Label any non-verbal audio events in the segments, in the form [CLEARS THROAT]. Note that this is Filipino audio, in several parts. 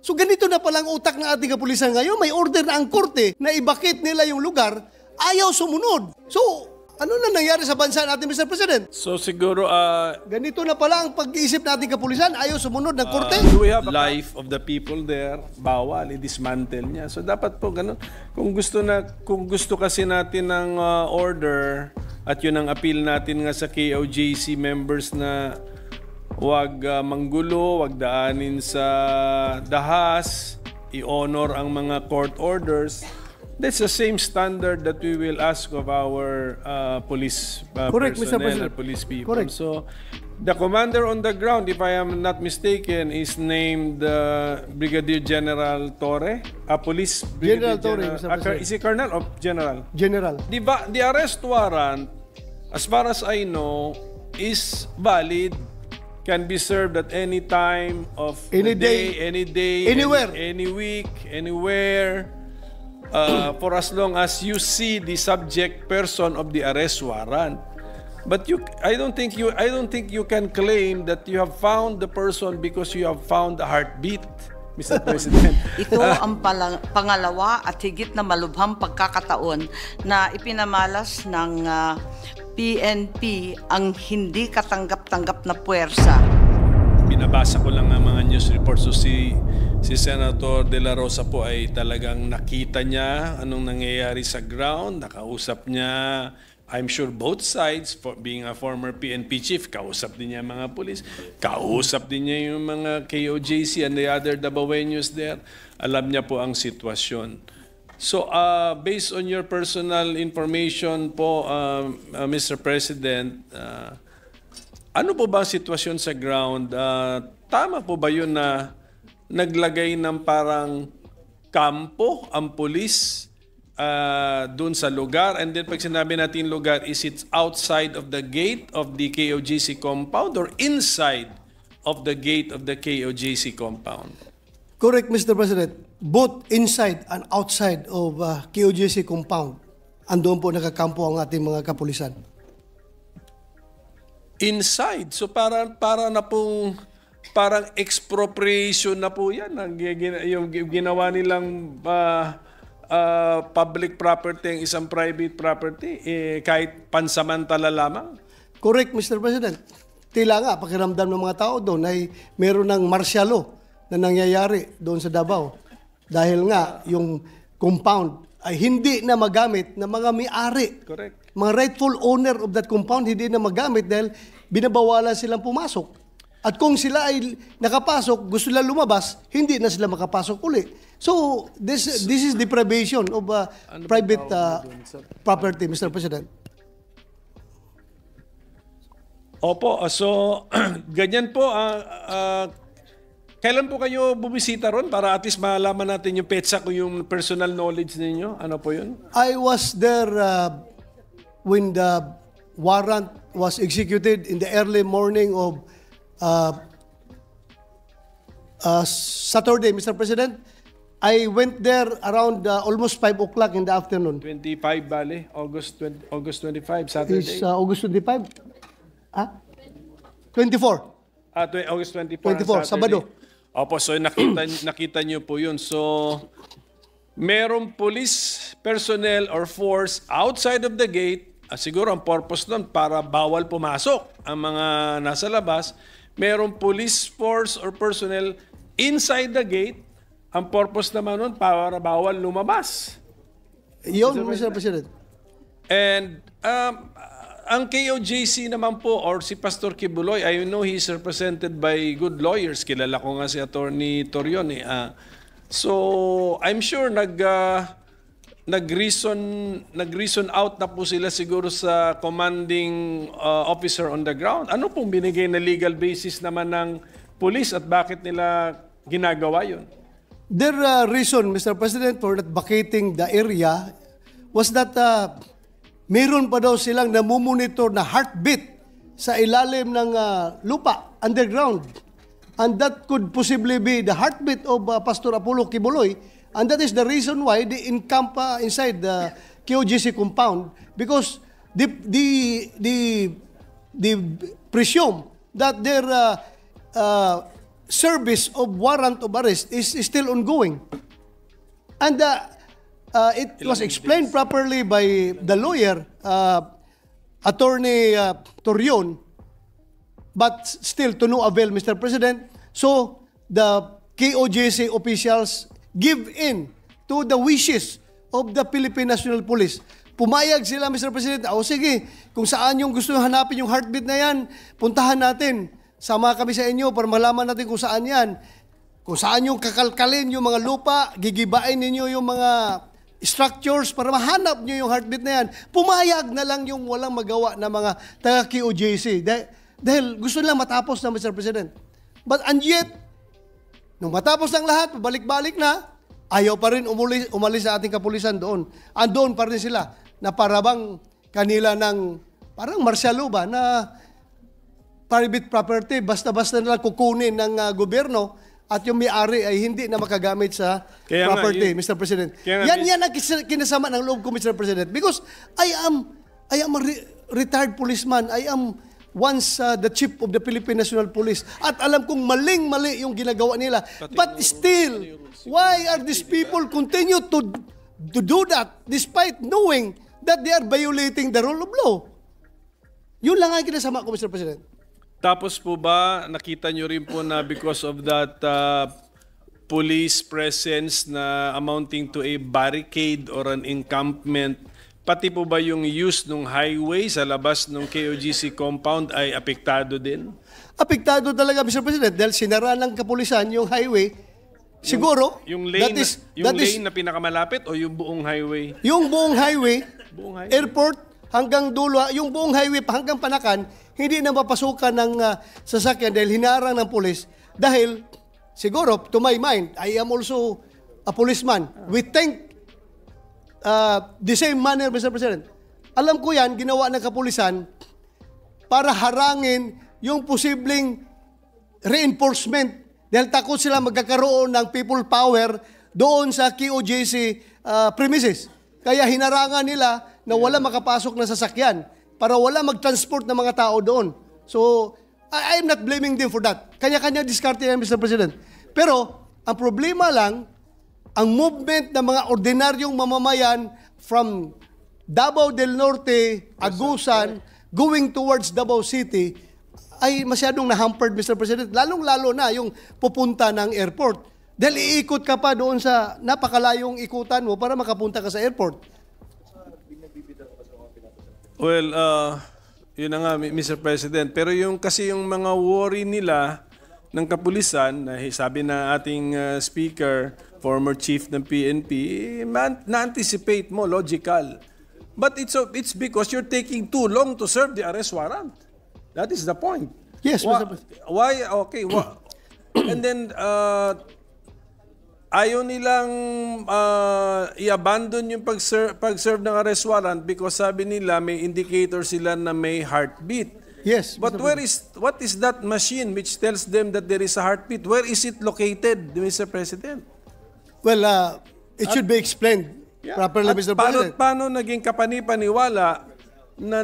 So ganito na palang utak ng ating kapulisan ngayon. May order na ang korte na ibakit nila yung lugar. Ayaw sumunod. So, ano na nangyari sa bansa natin, Mr. President? So siguro, uh, Ganito na pala ang pag-iisip natin kapulisan. Ayaw sumunod ng ah, korte. uh, we have life of the people there? Bawal, i-dismantle niya. So dapat po ganun. Kung gusto, na, kung gusto kasi natin ng uh, order, at yun ang appeal natin nga sa KOJC members na Huwag uh, manggulo, huwag daanin sa dahas, i-honor ang mga court orders. That's the same standard that we will ask of our uh, police uh, Correct, personnel, Mr. police people. Correct. So, the commander on the ground, if I am not mistaken, is named uh, Brigadier General Torre. A police Brigadier General, General Torre, is he Colonel or General? General. The, the arrest warrant, as far as I know, is valid can be served at any time of any day, day, any day, anywhere, any, any week, anywhere. Uh, for as long as you see the subject person of the arrest warrant. But you, I don't think you, I don't think you can claim that you have found the person because you have found a heartbeat. Mr. [LAUGHS] President. Ito [LAUGHS] ang pala- pangalawa at higit na malubhang pagkakataon na ipinamalas ng uh, PNP ang hindi katanggap-tanggap na puwersa. Binabasa ko lang ang mga news reports. So si, si Senator De La Rosa po ay talagang nakita niya anong nangyayari sa ground, nakausap niya I'm sure both sides, for being a former PNP chief, kausap din niya mga pulis, kausap din niya yung mga KOJC and the other Dabawenyos there. Alam niya po ang sitwasyon. So uh, based on your personal information po, um, uh, uh, Mr. President, uh, ano po ba ang sitwasyon sa ground? Uh, tama po ba yun na naglagay ng parang kampo ang pulis uh, doon sa lugar? And then pag sinabi natin lugar, is it outside of the gate of the KOGC compound or inside of the gate of the KOGC compound? Correct, Mr. President both inside and outside of uh, QGC compound. Andoon po nakakampo ang ating mga kapulisan. Inside. So para para na pong parang expropriation na po 'yan ang yung ginawa nilang uh, uh, public property ang isang private property eh, kahit pansamantala lamang. Correct Mr. President. Tila nga pakiramdam ng mga tao doon ay meron ng martial na nangyayari doon sa Davao dahil nga, yung compound ay hindi na magamit ng mga may-ari. Correct. Mga rightful owner of that compound hindi na magamit dahil binabawalan silang pumasok. At kung sila ay nakapasok, gusto nila lumabas, hindi na sila makapasok uli. So, this this is deprivation of uh, ano private uh, property, Mr. President. Opo, ah, so [CLEARS THROAT] ganyan po ang uh, uh, ah, Kailan po kayo bumisita ron para at least malaman natin yung petsa ko yung personal knowledge ninyo? Ano po yun? I was there uh, when the warrant was executed in the early morning of uh, uh, Saturday, Mr. President. I went there around uh, almost 5 o'clock in the afternoon. 25, Bali. August, 20, August 25, Saturday? Is uh, August 25? Ah? 24. Ah, August 24. 24, Sabado. Opo, so nakita, [CLEARS THROAT] nakita nyo po yun. So, merong police personnel or force outside of the gate. Ah, siguro ang purpose nun para bawal pumasok ang mga nasa labas. Merong police force or personnel inside the gate. Ang purpose naman nun para bawal lumabas. Yun, Mr. President. And um, ang KOJC naman po or si Pastor Kibuloy, I know he's represented by good lawyers. Kilala ko nga si Attorney Torion. Eh. Uh, so, I'm sure nag... Uh, nag-reason nag-reason out na po sila siguro sa commanding uh, officer on the ground. Ano pong binigay na legal basis naman ng police at bakit nila ginagawa 'yon? Their uh, reason, Mr. President, for not vacating the area was that uh, meron pa daw silang namumonitor na heartbeat sa ilalim ng uh, lupa, underground. And that could possibly be the heartbeat of uh, Pastor Apollo Kibuloy. And that is the reason why they encamp uh, inside the QGC compound because the the the the presume that their uh, uh, service of warrant of arrest is, is still ongoing. And uh, uh, it was explained properly by the lawyer, uh, Attorney uh, Torion, but still to no avail, Mr. President. So the KOJC officials give in to the wishes of the Philippine National Police. Pumayag sila, Mr. President. O sige, kung saan yung gusto yung hanapin yung heartbeat na yan, puntahan natin. Sama kami sa inyo para malaman natin kung saan yan. Kung saan yung kakalkalin yung mga lupa, gigibain ninyo yung mga structures para mahanap nyo yung heartbeat na yan. Pumayag na lang yung walang magawa na mga taga-QOJC. Dahil, dahil gusto nila matapos na, Mr. President. But and yet, nung matapos ng lahat, pabalik-balik na, ayaw pa rin umuli, umalis sa ating kapulisan doon. Andoon pa rin sila na parabang kanila ng parang marsyalo ba na private property basta-basta nila kukunin ng uh, gobyerno at yung may-ari ay hindi na makagamit sa kaya property, nga, yun, Mr. President. Kaya yan, yan ang kinasama ng loob ko, Mr. President. Because I am, I am a re- retired policeman. I am once uh, the chief of the Philippine National Police. At alam kong maling-mali yung ginagawa nila. But still, why are these people continue to, to do that despite knowing that they are violating the rule of law? Yun lang ang kinasama ko, Mr. President. Tapos po ba nakita nyo rin po na because of that uh, police presence na amounting to a barricade or an encampment, pati po ba yung use ng highway sa labas ng KOGC compound ay apektado din? Apektado talaga, Mr. President, dahil sinara ng kapulisan yung highway, Siguro. Yung, yung lane, that is, yung that lane is, na pinakamalapit o yung buong highway? Yung buong highway, buong highway. airport hanggang dulo, yung buong highway hanggang Panakan, hindi na mapasukan ng uh, sasakyan dahil hinarang ng pulis dahil siguro to my mind I am also a policeman we think uh, the same manner Mr. President alam ko yan ginawa ng kapulisan para harangin yung posibleng reinforcement dahil takot sila magkakaroon ng people power doon sa QOJC uh, ah, premises kaya hinarangan nila na wala makapasok na sasakyan para wala mag-transport ng mga tao doon. So, I, I am not blaming them for that. Kanya-kanya diskarte yan, Mr. President. Pero, ang problema lang, ang movement ng mga ordinaryong mamamayan from Davao del Norte, Agusan, going towards Davao City, ay masyadong na-hampered, Mr. President. Lalong-lalo na yung pupunta ng airport. Dahil iikot ka pa doon sa napakalayong ikutan mo para makapunta ka sa airport. Well, uh, yun na nga, Mr. President. Pero yung kasi yung mga worry nila ng kapulisan, na sabi na ating uh, speaker, former chief ng PNP, eh, na-anticipate mo, logical. But it's, a, uh, it's because you're taking too long to serve the arrest warrant. That is the point. Yes, why, Mr. Why, okay, why, [COUGHS] and then uh, ayaw nilang uh, i-abandon yung pag-serve, pag-serve ng arrest warrant because sabi nila may indicator sila na may heartbeat. Yes. But Mr. where is what is that machine which tells them that there is a heartbeat? Where is it located, Mr. President? Well, uh, it at, should be explained yeah. properly, at Mr. Paano, President. Paano naging kapanipaniwala na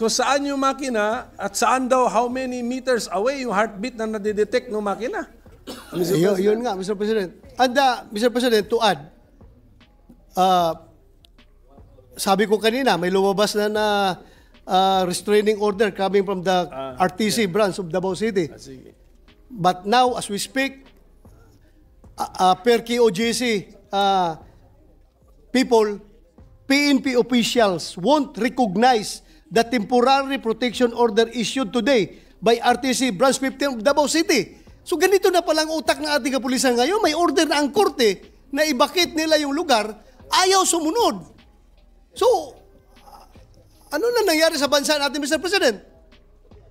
kung saan yung makina at saan daw how many meters away yung heartbeat na nadidetect ng makina? Mr. Yun, yun nga, Mr. President. And uh, Mr. President, to add, uh, sabi ko kanina, may lumabas na na uh, restraining order coming from the uh, ah, RTC yeah. branch of Davao City. Ah, But now, as we speak, uh, uh, per KOJC uh, people, PNP officials won't recognize the temporary protection order issued today by RTC Branch 15 of Davao City So ganito na palang utak ng ating kapulisan ngayon. May order na ang korte na ibakit nila yung lugar, ayaw sumunod. So, ano na nangyari sa bansa natin, Mr. President?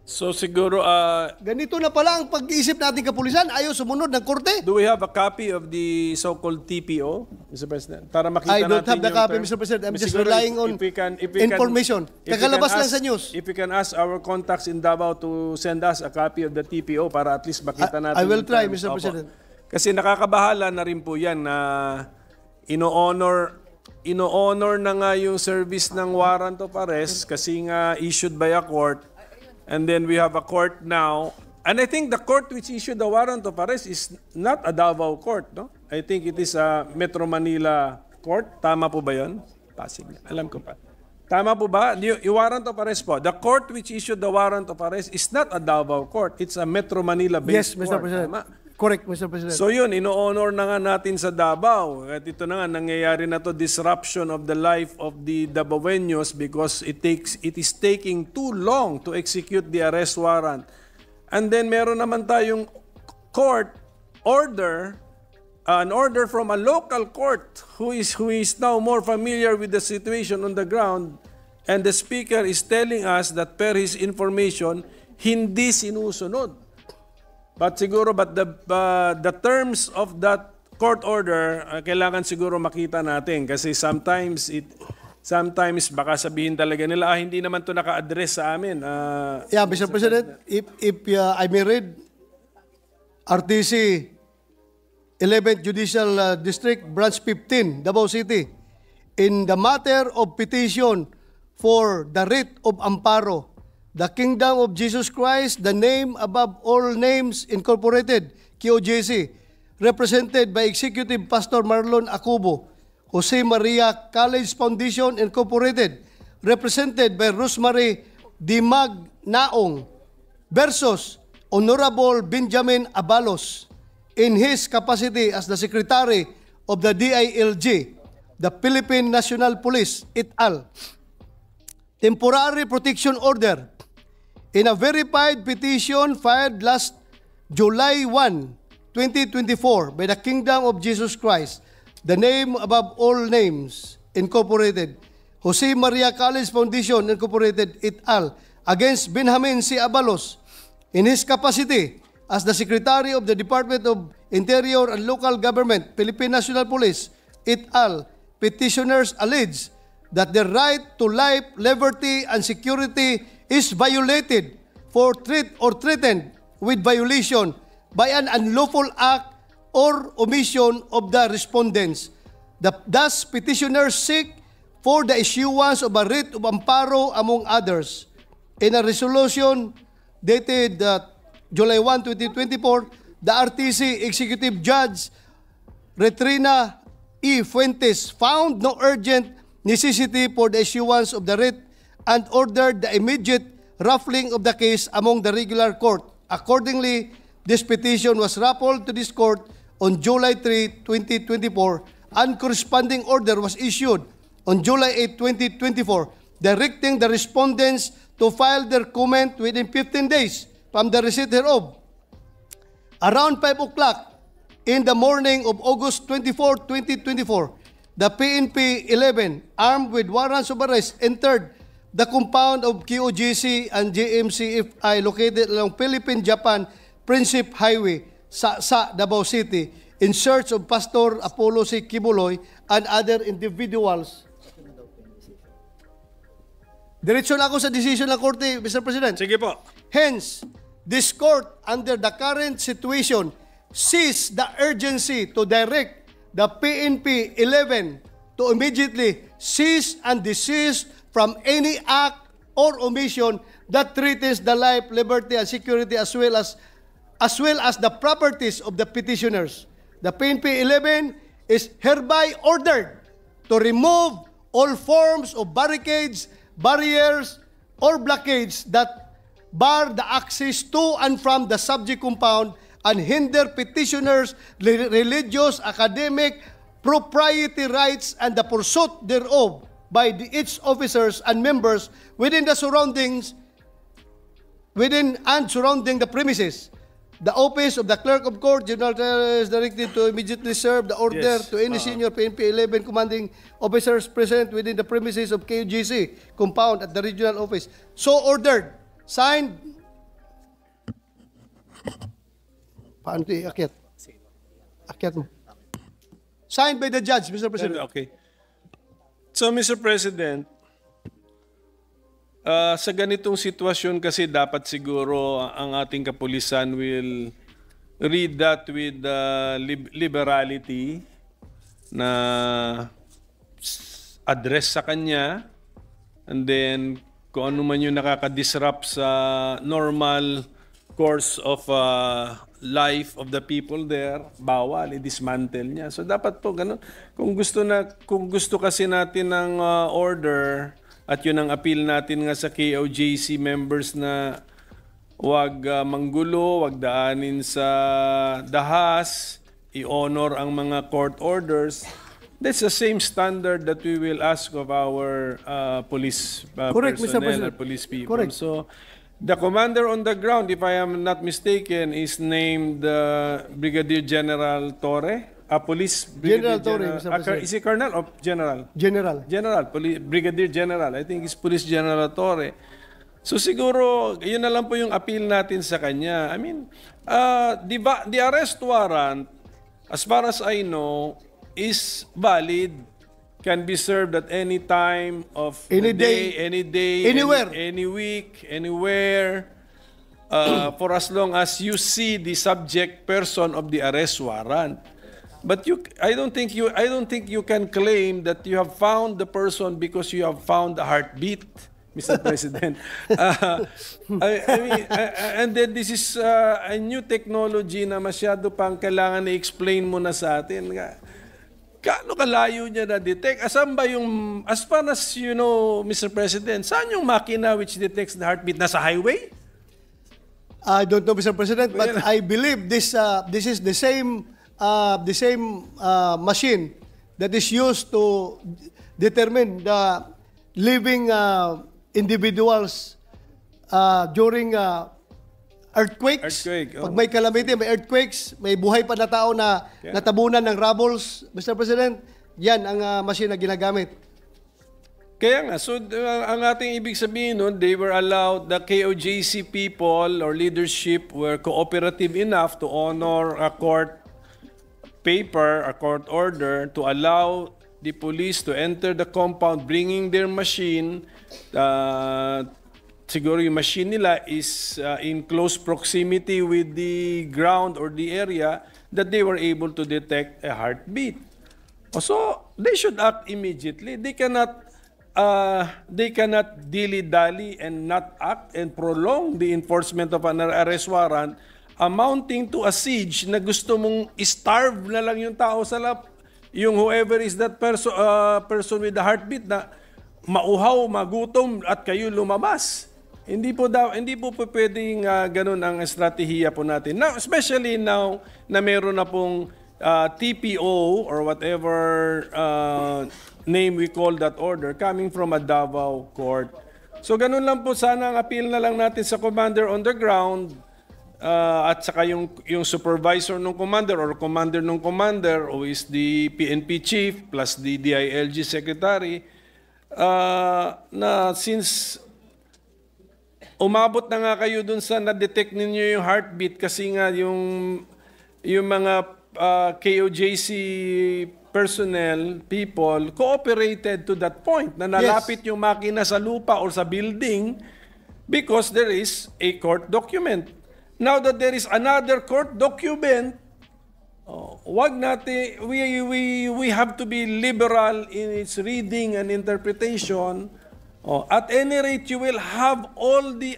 So siguro uh, ganito na pala ang pag-iisip natin kapulisan ayo sumunod ng korte. Do we have a copy of the so-called TPO, Mr. President? Para makita natin I don't natin have the copy, term. Mr. President. I'm just relying on if we can, if we information. Can, Kakalabas lang sa news. If we can ask our contacts in Davao to send us a copy of the TPO para at least makita natin. I, will try, term. Mr. President. Kasi nakakabahala na rin po 'yan na ino-honor ino-honor na nga yung service ng warrant of arrest kasi nga issued by a court And then we have a court now. And I think the court which issued the warrant of arrest is not a Davao court, no? I think it is a Metro Manila court. Tama po ba yun? Possibly. Alam ko pa. Tama po ba? Yung warrant of arrest po. The court which issued the warrant of arrest is not a Davao court. It's a Metro Manila-based yes, court. Yes, Mr. President. Tama? Correct, Mr. President. So yun, ino-honor na nga natin sa Davao. At ito na nga, nangyayari na to disruption of the life of the Davaoenos because it takes it is taking too long to execute the arrest warrant. And then meron naman tayong court order uh, an order from a local court who is who is now more familiar with the situation on the ground and the speaker is telling us that per his information hindi sinusunod But siguro, but the, uh, the terms of that court order, uh, kailangan siguro makita natin kasi sometimes it sometimes baka sabihin talaga nila, ah, hindi naman to naka-address sa amin. Uh, yeah, Mr. President, if, if uh, I may read RTC 11th Judicial District, Branch 15, Davao City, in the matter of petition for the writ of amparo the kingdom of Jesus Christ, the name above all names incorporated, QJC, represented by Executive Pastor Marlon Acubo, Jose Maria College Foundation Incorporated, represented by Rosemary Dimag Naong versus Honorable Benjamin Abalos in his capacity as the Secretary of the DILG, the Philippine National Police, et al temporary protection order in a verified petition filed last July 1, 2024 by the Kingdom of Jesus Christ, the name above all names, Incorporated, Jose Maria College Foundation, Incorporated, et al., against Benjamin C. Abalos in his capacity as the Secretary of the Department of Interior and Local Government, Philippine National Police, et al., petitioners allege that the right to life, liberty, and security is violated for threat or threatened with violation by an unlawful act or omission of the respondents. The, thus, petitioners seek for the issuance of a writ of amparo among others. In a resolution dated uh, July 1, 2024, the RTC Executive Judge Retrina E. Fuentes found no urgent necessity for the issuance of the writ and ordered the immediate ruffling of the case among the regular court. Accordingly, this petition was raffled to this court on July 3, 2024, and corresponding order was issued on July 8, 2024, directing the respondents to file their comment within 15 days from the receipt thereof. Around 5 o'clock in the morning of August 24, 2024, the PNP 11 armed with warrants of arrest entered the compound of QGC and GMCFI located along Philippine-Japan Princip Highway sa, sa Davao City in search of Pastor Apollo C. Kibuloy and other individuals. Diretso na ako sa decision ng Korte, Mr. President. Sige po. Hence, this court under the current situation sees the urgency to direct the PNP 11 to immediately cease and desist from any act or omission that threatens the life, liberty, and security as well as as well as the properties of the petitioners. The PNP 11 is hereby ordered to remove all forms of barricades, barriers, or blockades that bar the access to and from the subject compound and hinder petitioners, religious, academic, propriety rights, and the pursuit thereof by the, its officers and members within the surroundings, within and surrounding the premises. The office of the Clerk of Court General is directed to immediately serve the order yes. to any uh, senior PNP 11 commanding officers present within the premises of KUGC compound at the regional office. So ordered, signed Paano ito iakyat? Eh, akyat mo. Signed by the judge, Mr. President. Okay. So, Mr. President, uh, sa ganitong sitwasyon kasi dapat siguro ang ating kapulisan will read that with uh, lib- liberality na address sa kanya and then kung ano man yung nakakadisrupt sa normal course of uh, life of the people there, bawal, i-dismantle niya. So dapat po ganun. Kung gusto na kung gusto kasi natin ng uh, order at 'yun ang appeal natin nga sa KOJC members na wag uh, manggulo, wag daanin sa dahas, i-honor ang mga court orders. That's the same standard that we will ask of our uh, police uh, Correct, personnel Mr. police people. Correct. So The commander on the ground, if I am not mistaken, is named uh, Brigadier General Torre, a police General Brigadier Torre, Mr. A, is he colonel or general? General. General, poli- Brigadier General. I think he's Police General Torre. So siguro, yun na lang po yung appeal natin sa kanya. I mean, uh, the, ba- the arrest warrant, as far as I know, is valid can be served at any time of any day, day any day, anywhere, any, any week, anywhere, uh, for as long as you see the subject person of the arrest warrant. But you, I don't think you, I don't think you can claim that you have found the person because you have found a heartbeat, Mr. [LAUGHS] President. Uh, I, I mean, I, and then this is uh, a new technology na masyado pang kailangan i-explain mo na sa atin. Kano kalayo niya na-detect? Asan ba yung, as far as you know, Mr. President, saan yung makina which detects the heartbeat? Nasa highway? I don't know, Mr. President, but well, I believe this uh, this is the same uh, the same uh, machine that is used to determine the living uh, individuals uh, during uh, earthquakes. Earthquake, oh. Pag may calamity, may earthquakes, may buhay pa na tao na yeah. natabunan ng rubbles, Mr. President, yan ang uh, machine na ginagamit. Kaya nga, so uh, ang ating ibig sabihin nun, they were allowed, the KOJC people or leadership were cooperative enough to honor a court paper, a court order to allow the police to enter the compound bringing their machine uh, siguro yung machine nila is uh, in close proximity with the ground or the area that they were able to detect a heartbeat. Oh, so they should act immediately. They cannot uh, they cannot dilly-dally and not act and prolong the enforcement of an arrest warrant amounting to a siege na gusto mong starve na lang yung tao sa lap yung whoever is that person uh, person with the heartbeat na mauhaw, magutom at kayo lumabas. Hindi po daw hindi po, po pwedeng uh, ganun ang estratehiya po natin. Now, especially now na meron na pong uh, ah, TPO or whatever uh, name we call that order coming from a Davao court. So ganun lang po sana ang appeal na lang natin sa commander on the ground uh, at saka yung yung supervisor ng commander or commander ng commander who is the PNP chief plus the DILG secretary uh, na since umabot na nga kayo dun sa na-detect ninyo yung heartbeat kasi nga yung yung mga uh, ah, KOJC personnel, people, cooperated to that point na nalapit yes. yung makina sa lupa or sa building because there is a court document. Now that there is another court document, oh, wag natin, we, we, we have to be liberal in its reading and interpretation Oh, at any rate, you will have all the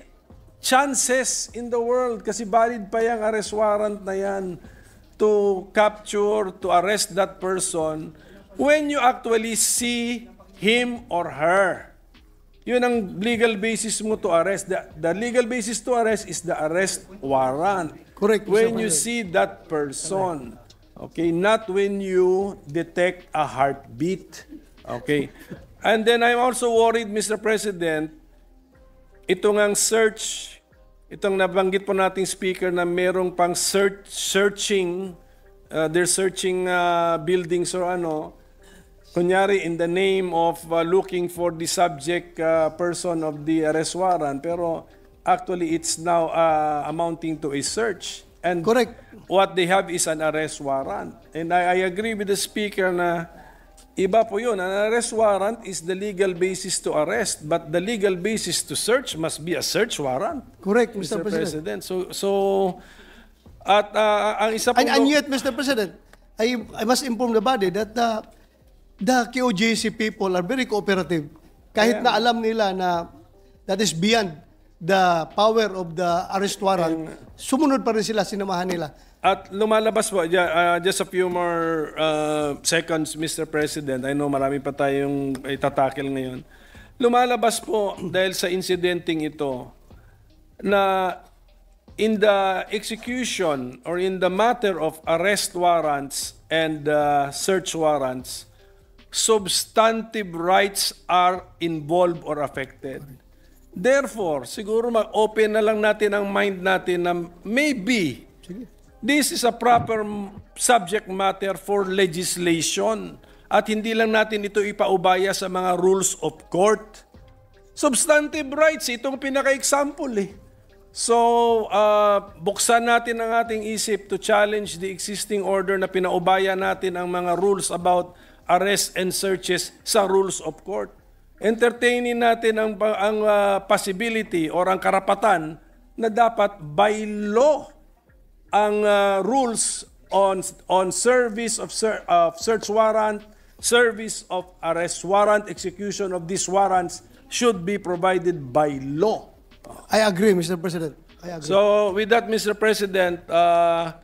chances in the world kasi valid pa yung arrest warrant na yan to capture, to arrest that person when you actually see him or her. Yun ang legal basis mo to arrest. The, the legal basis to arrest is the arrest warrant. Correct. When you see that person. Okay, not when you detect a heartbeat. Okay. And then I'm also worried, Mr. President, ito ngang search, itong nabanggit po nating speaker na merong pang search, searching, uh, they're searching uh, buildings or ano, kunyari in the name of uh, looking for the subject uh, person of the arrest warrant, pero actually it's now uh, amounting to a search. And Correct. what they have is an arrest warrant. And I, I agree with the speaker na Iba po yun. An arrest warrant is the legal basis to arrest, but the legal basis to search must be a search warrant. Correct, Mr. Mr. President. President. So, so at uh, ang isa po... And, and yet, Mr. President, I, I must inform the body that the, the QJC people are very cooperative. Kahit yeah. na alam nila na that is beyond the power of the arrest warrant, sumunod pa rin sila, sinamahan nila. At lumalabas po, uh, just a few more uh, seconds, Mr. President. I know marami pa tayong itatakil ngayon. Lumalabas po dahil sa incidenting ito na in the execution or in the matter of arrest warrants and uh, search warrants, substantive rights are involved or affected. Therefore, siguro ma-open na lang natin ang mind natin na maybe Sige This is a proper subject matter for legislation at hindi lang natin ito ipaubaya sa mga rules of court. Substantive rights, itong pinaka-example eh. So, uh, buksan natin ang ating isip to challenge the existing order na pinaubaya natin ang mga rules about arrest and searches sa rules of court. Entertainin natin ang, ang uh, possibility or ang karapatan na dapat by law ang uh, rules on on service of ser, uh, search warrant, service of arrest warrant, execution of these warrants should be provided by law. I agree, Mr. President. I agree. So, with that, Mr. President, uh,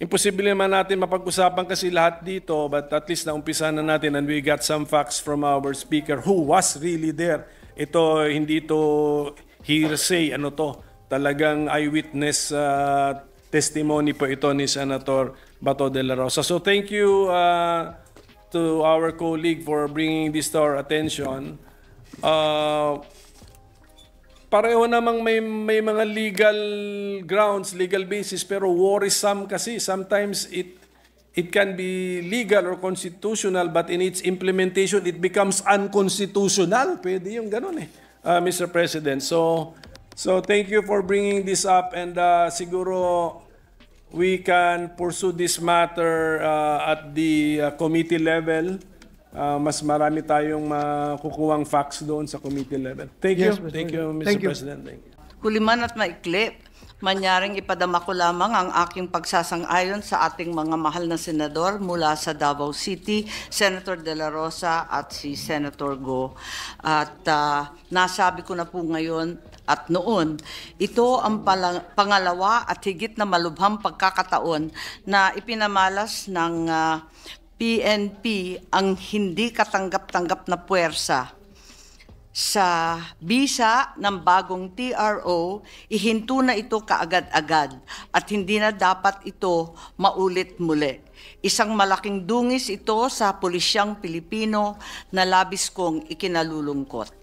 imposible naman natin mapag-usapan kasi lahat dito, but at least naumpisa na natin and we got some facts from our speaker who was really there. Ito, hindi to hearsay, ano to, talagang eyewitness uh, testimony po ito ni Senator Bato de la Rosa. So thank you uh, to our colleague for bringing this to our attention. Uh, pareho namang may, may mga legal grounds, legal basis, pero worrisome kasi. Sometimes it, it can be legal or constitutional, but in its implementation, it becomes unconstitutional. Pwede yung ganun eh, uh, Mr. President. So, So thank you for bringing this up and uh, siguro we can pursue this matter uh, at the uh, committee level. Uh, mas marami tayong makukuhang facts doon sa committee level. Thank yes, you. Mr. Thank you, Mr. Thank President. You. Huli man at maikli, Manyaring ipadama ko lamang ang aking pagsasang-ayon sa ating mga mahal na senador mula sa Davao City, Senator De La Rosa at si Senator Go. At uh, nasabi ko na po ngayon at noon, ito ang pangalawa at higit na malubhang pagkakataon na ipinamalas ng uh, ah, PNP ang hindi katanggap-tanggap na puwersa sa bisa ng bagong TRO, ihinto na ito kaagad-agad at hindi na dapat ito maulit muli. Isang malaking dungis ito sa pulisyang Pilipino na labis kong ikinalulungkot.